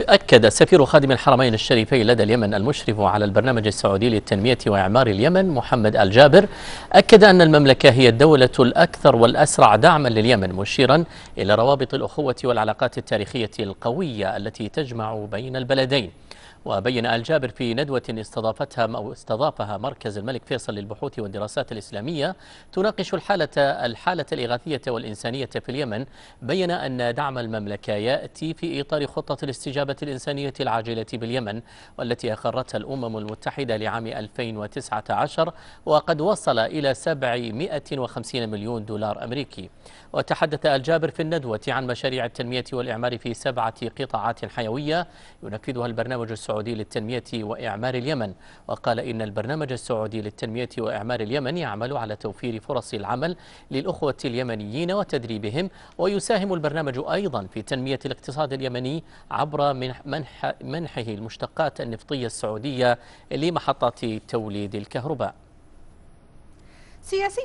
أكد سفير خادم الحرمين الشريفين لدى اليمن المشرف على البرنامج السعودي للتنمية وإعمار اليمن محمد الجابر أكد أن المملكة هي الدولة الأكثر والأسرع دعما لليمن مشيرا إلى روابط الأخوة والعلاقات التاريخية القوية التي تجمع بين البلدين وبين آل جابر في ندوة استضافتها أو استضافها مركز الملك فيصل للبحوث والدراسات الإسلامية تناقش الحالة الحالة الإغاثية والإنسانية في اليمن بين أن دعم المملكة يأتي في إطار خطة الاستجابة الإنسانية العاجلة باليمن والتي أقرتها الأمم المتحدة لعام 2019 وقد وصل إلى 750 مليون دولار أمريكي وتحدث آل جابر في الندوة عن مشاريع التنمية والإعمار في سبعة قطاعات حيوية ينفذها البرنامج السعودي السعودي للتنمية وإعمار اليمن وقال إن البرنامج السعودي للتنمية وإعمار اليمن يعمل على توفير فرص العمل للأخوة اليمنيين وتدريبهم ويساهم البرنامج أيضا في تنمية الاقتصاد اليمني عبر منح منحه المشتقات النفطية السعودية لمحطات توليد الكهرباء سياسي